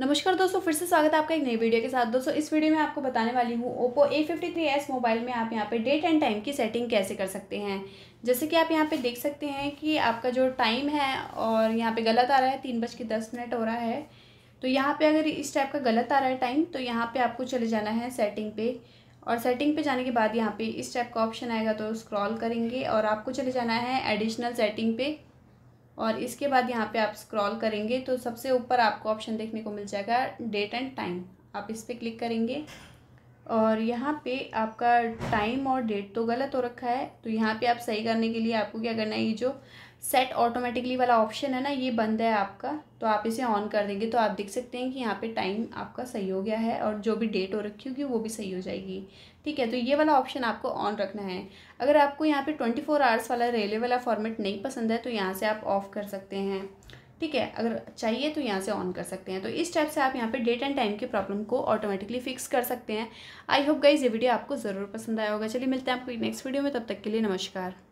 नमस्कार दोस्तों फिर से स्वागत है आपका एक नई वीडियो के साथ दोस्तों इस वीडियो में आपको बताने वाली हूँ Oppo A fifty three S mobile में आप यहाँ पे डेट एंड टाइम की सेटिंग कैसे कर सकते हैं जैसे कि आप यहाँ पे देख सकते हैं कि आपका जो टाइम है और यहाँ पे गलत आ रहा है तीन बज के दस मिनट हो रहा है तो यहाँ पर अगर इस टाइप का गलत आ रहा है टाइम तो यहाँ पर आपको चले जाना है सेटिंग पे और सेटिंग पे जाने के बाद यहाँ पे इस टाइप का ऑप्शन आएगा तो स्क्रॉल करेंगे और आपको चले जाना है एडिशनल सेटिंग पे और इसके बाद यहाँ पे आप स्क्रॉल करेंगे तो सबसे ऊपर आपको ऑप्शन देखने को मिल जाएगा डेट एंड टाइम आप इस पर क्लिक करेंगे और यहाँ पे आपका टाइम और डेट तो गलत हो रखा है तो यहाँ पे आप सही करने के लिए आपको क्या करना है ये जो सेट ऑटोमेटिकली वाला ऑप्शन है ना ये बंद है आपका तो आप इसे ऑन कर देंगे तो आप देख सकते हैं कि यहाँ पे टाइम आपका सही हो गया है और जो भी डेट हो रखी होगी वो भी सही हो जाएगी ठीक है तो ये वाला ऑप्शन आपको ऑन रखना है अगर आपको यहाँ पे ट्वेंटी फोर आवर्स वाला रेलवे वाला फॉर्मेट नहीं पसंद है तो यहाँ से आप ऑफ़ कर सकते हैं ठीक है अगर चाहिए तो यहाँ से ऑन कर सकते हैं तो इस टाइप से आप यहाँ पे डेट एंड टाइम की प्रॉब्लम को ऑटोमेटिकली फिक्स कर सकते हैं आई होप गाइज ये वीडियो आपको ज़रूर पसंद आया होगा चलिए मिलते हैं आपको नेक्स्ट वीडियो में तब तक के लिए नमस्कार